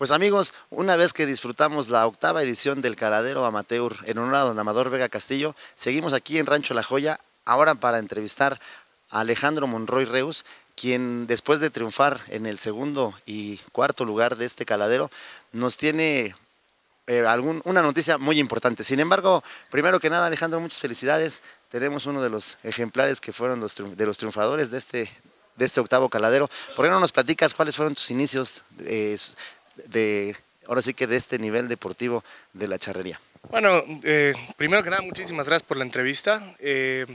Pues amigos, una vez que disfrutamos la octava edición del Caladero Amateur en honor a don Amador Vega Castillo, seguimos aquí en Rancho La Joya, ahora para entrevistar a Alejandro Monroy Reus, quien después de triunfar en el segundo y cuarto lugar de este caladero, nos tiene eh, algún, una noticia muy importante. Sin embargo, primero que nada, Alejandro, muchas felicidades. Tenemos uno de los ejemplares que fueron de los triunfadores de este, de este octavo caladero. ¿Por qué no nos platicas cuáles fueron tus inicios? Eh, de, ahora sí que de este nivel deportivo de la charrería? Bueno, eh, primero que nada, muchísimas gracias por la entrevista. Eh,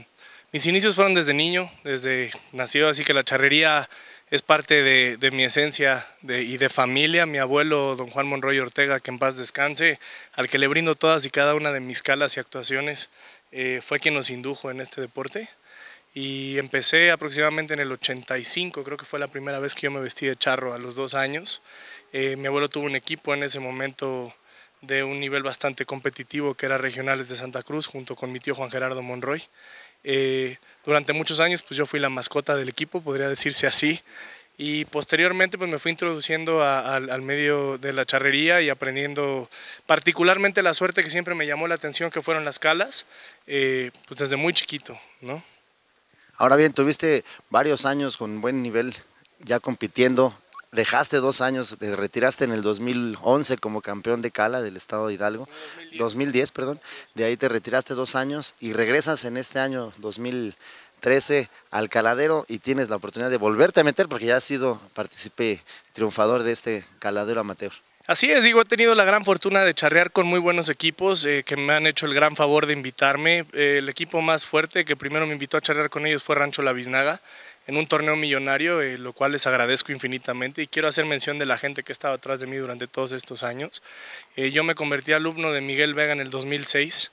mis inicios fueron desde niño, desde nacido, así que la charrería es parte de, mi esencia y de familia. Mi abuelo, don Juan Monroy Ortega, que en paz descanse, al que le brindo todas y cada una de mis calas y actuaciones, eh, fue quien nos indujo en este deporte y empecé aproximadamente en el 85, creo que fue la primera vez que yo me vestí de charro a los dos años. Eh, mi abuelo tuvo un equipo en ese momento de un nivel bastante competitivo que era Regionales de Santa Cruz junto con mi tío Juan Gerardo Monroy. Eh, durante muchos años pues yo fui la mascota del equipo, podría decirse así, y posteriormente pues me fui introduciendo al medio de la charrería y aprendiendo particularmente la suerte que siempre me llamó la atención que fueron las calas, eh, pues desde muy chiquito, ¿no? Ahora bien, tuviste varios años con buen nivel ya compitiendo. Dejaste dos años, te retiraste en el 2011 como campeón de Cala del estado de Hidalgo, 2010, perdón. De ahí te retiraste dos años y regresas en este año 2013 al caladero y tienes la oportunidad de volverte a meter porque ya has sido partícipe triunfador de este caladero amateur. Así es, digo, he tenido la gran fortuna de charrear con muy buenos equipos eh, que me han hecho el gran favor de invitarme. Eh, el equipo más fuerte que primero me invitó a charrear con ellos fue Rancho La Biznaga en un torneo millonario, eh, lo cual les agradezco infinitamente y quiero hacer mención de la gente que estaba atrás de mí durante todos estos años. yo me convertí alumno de Miguel Vega en el 2006.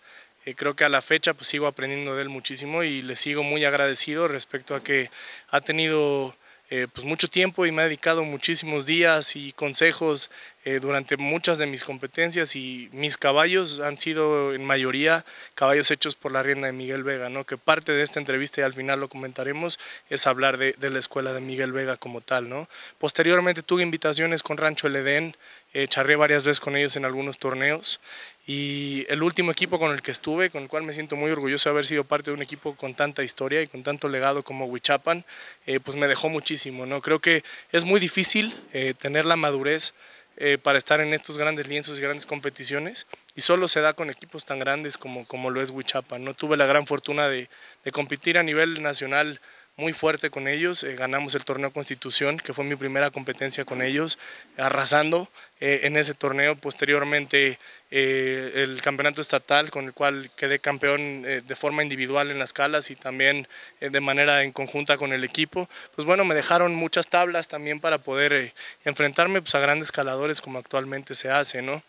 creo que a la fecha pues, sigo aprendiendo de él muchísimo y le sigo muy agradecido respecto a que ha tenido eh, pues mucho tiempo y me ha dedicado muchísimos días y consejos eh, durante muchas de mis competencias y mis caballos han sido en mayoría caballos hechos por la rienda de Miguel Vega, ¿no? que parte de esta entrevista y al final lo comentaremos es hablar de, la escuela de Miguel Vega como tal. ¿no? Posteriormente tuve invitaciones con Rancho El Edén, eh, charré varias veces con ellos en algunos torneos y el último equipo con el que estuve, con el cual me siento muy orgulloso de haber sido parte de un equipo con tanta historia y con tanto legado como Huichapan, eh, pues me dejó muchísimo. ¿no? Creo que es muy difícil eh, tener la madurez eh, para estar en estos grandes lienzos y grandes competiciones y solo se da con equipos tan grandes como, como lo es Huichapan. ¿no? Tuve la gran fortuna de, de competir a nivel nacional muy fuerte con ellos, eh, ganamos el torneo Constitución, que fue mi primera competencia con ellos, arrasando en ese torneo, posteriormente eh, el campeonato estatal con el cual quedé campeón eh, de forma individual en las calas y también eh, de manera en conjunta con el equipo, pues bueno, me dejaron muchas tablas también para poder enfrentarme pues, a grandes escaladores como actualmente se hace, ¿no?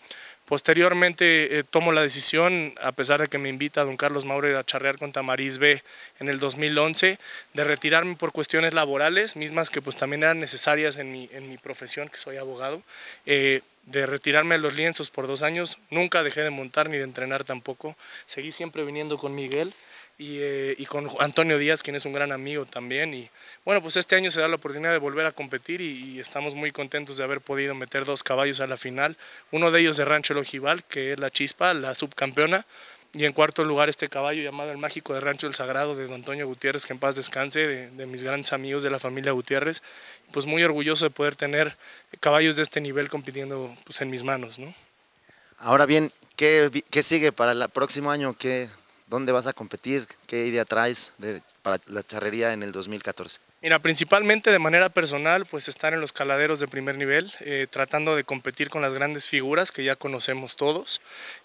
Posteriormente tomo la decisión, a pesar de que me invita don Carlos Mauro a charrear con Tamariz B en el 2011, de retirarme por cuestiones laborales, mismas que pues también eran necesarias en mi, profesión, que soy abogado de retirarme de los lienzos por dos años, nunca dejé de montar ni de entrenar tampoco. Seguí siempre viniendo con Miguel eh, y, con Antonio Díaz, quien es un gran amigo también. Y bueno, pues este año se da la oportunidad de volver a competir y, estamos muy contentos de haber podido meter dos caballos a la final. Uno de ellos de Rancho Ojival que es la Chispa, la subcampeona. Y en cuarto lugar este caballo llamado El Mágico de Rancho El Sagrado de Don Antonio Gutiérrez, que en paz descanse, de, mis grandes amigos de la familia Gutiérrez. Pues muy orgulloso de poder tener caballos de este nivel compitiendo pues, en mis manos. Ahora bien, ¿qué, sigue para el próximo año? ¿Qué, ¿Dónde vas a competir? ¿Qué idea traes de, para la charrería en el 2014? Mira, principalmente de manera personal, pues estar en los caladeros de primer nivel, eh, tratando de competir con las grandes figuras que ya conocemos todos.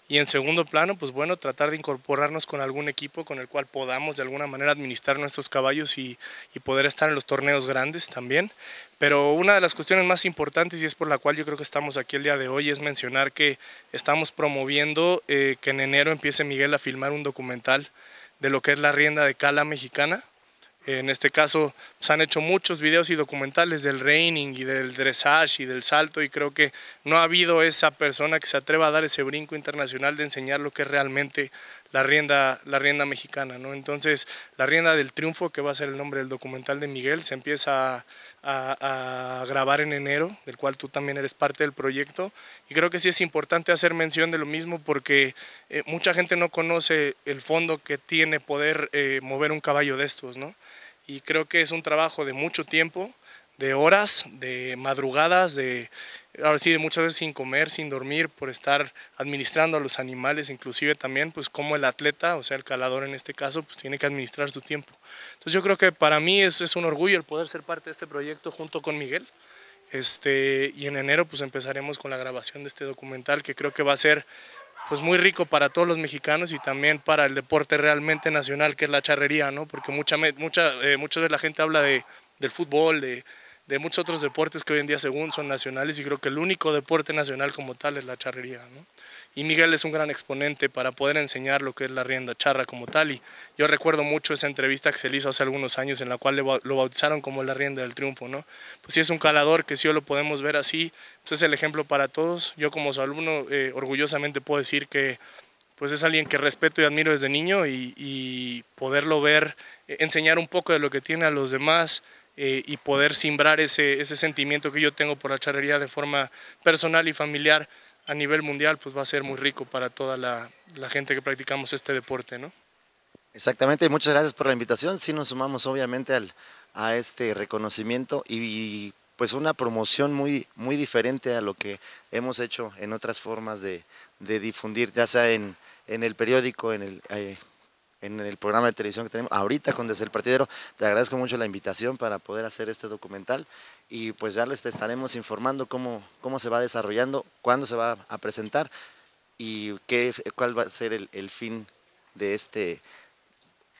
Y en segundo plano, pues bueno, tratar de incorporarnos con algún equipo con el cual podamos de alguna manera administrar nuestros caballos y, poder estar en los torneos grandes también. Pero una de las cuestiones más importantes y es por la cual yo creo que estamos aquí el día de hoy es mencionar que estamos promoviendo eh, que en enero empiece Miguel a filmar un documental de lo que es la rienda de cala mexicana en este caso, se pues, han hecho muchos videos y documentales del reining y del dressage y del salto y creo que no ha habido esa persona que se atreva a dar ese brinco internacional de enseñar lo que es realmente la rienda, la rienda mexicana. ¿no? Entonces, la rienda del triunfo, que va a ser el nombre del documental de Miguel, se empieza a, grabar en enero, del cual tú también eres parte del proyecto. Y creo que sí es importante hacer mención de lo mismo porque eh, mucha gente no conoce el fondo que tiene poder eh, mover un caballo de estos, ¿no? y creo que es un trabajo de mucho tiempo, de horas, de madrugadas, de, a de muchas veces sin comer, sin dormir, por estar administrando a los animales, inclusive también, pues como el atleta, o sea, el calador en este caso, pues tiene que administrar su tiempo. Entonces yo creo que para mí es, es un orgullo el poder ser parte de este proyecto junto con Miguel. Este, y en enero pues empezaremos con la grabación de este documental que creo que va a ser pues muy rico para todos los mexicanos y también para el deporte realmente nacional que es la charrería, ¿no? Porque mucha, eh, mucha, de la gente habla de, del fútbol, de, de muchos otros deportes que hoy en día según son nacionales y creo que el único deporte nacional como tal es la charrería. Y Miguel es un gran exponente para poder enseñar lo que es la rienda charra como tal y yo recuerdo mucho esa entrevista que se le hizo hace algunos años en la cual lo bautizaron como la rienda del triunfo. ¿no? Pues sí es un calador que sí lo podemos ver así, pues es el ejemplo para todos. Yo como su alumno eh, orgullosamente puedo decir que pues es alguien que respeto y admiro desde niño y, poderlo ver, e-, enseñar un poco de lo que tiene a los demás, eh, y poder simbrar ese, ese sentimiento que yo tengo por la charrería de forma personal y familiar a nivel mundial, pues va a ser muy rico para toda la, la gente que practicamos este deporte, ¿no? Exactamente, muchas gracias por la invitación. Sí nos sumamos obviamente al, a este reconocimiento y, pues una promoción muy, muy diferente a lo que hemos hecho en otras formas de, de difundir, ya sea en, en el periódico, en el, eh, en el programa de televisión que tenemos ahorita con Desde el Partidero. Te agradezco mucho la invitación para poder hacer este documental y pues ya les estaremos informando cómo, cómo se va desarrollando, cuándo se va a presentar y qué, cuál va a ser el, fin de este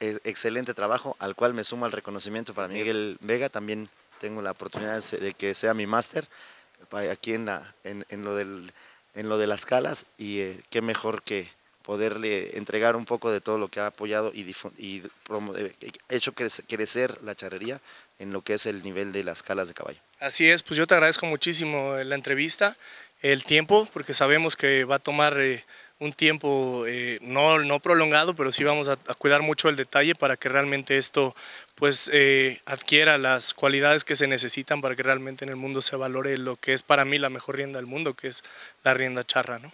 e, excelente trabajo, al cual me sumo el reconocimiento para Miguel Vega, también tengo la oportunidad de que sea mi máster aquí en, la, en, lo del, en lo de las calas y eh, qué mejor que poderle entregar un poco de todo lo que ha apoyado y, y eh, hecho crecer la charrería en lo que es el nivel de las calas de caballo. Así es, pues yo te agradezco muchísimo la entrevista, el tiempo, porque sabemos que va a tomar eh, un tiempo eh, no, prolongado, pero sí vamos a, cuidar mucho el detalle para que realmente esto pues adquiera las cualidades que se necesitan para que realmente en el mundo se valore lo que es para mí la mejor rienda del mundo, que es la rienda charra, ¿no?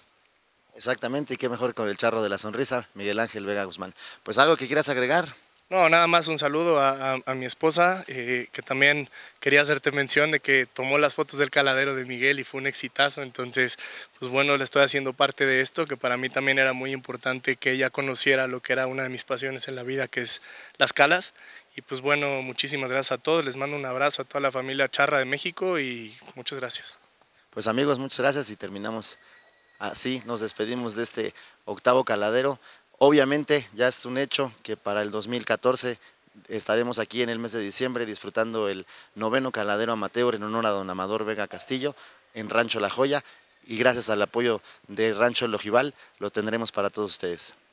Exactamente, y qué mejor con el charro de la sonrisa, Miguel Ángel Vega Guzmán. Pues algo que quieras agregar. No, nada más un saludo a, mi esposa, eh, que también quería hacerte mención de que tomó las fotos del caladero de Miguel y fue un exitazo, entonces, pues bueno, le estoy haciendo parte de esto, que para mí también era muy importante que ella conociera lo que era una de mis pasiones en la vida, que es las calas. Y pues bueno, muchísimas gracias a todos, les mando un abrazo a toda la familia Charra de México y muchas gracias. Pues amigos, muchas gracias y terminamos Así ah, nos despedimos de este octavo caladero. Obviamente ya es un hecho que para el 2014 estaremos aquí en el mes de diciembre disfrutando el noveno caladero amateur en honor a don Amador Vega Castillo en Rancho La Joya y gracias al apoyo de Rancho El Ojival lo tendremos para todos ustedes.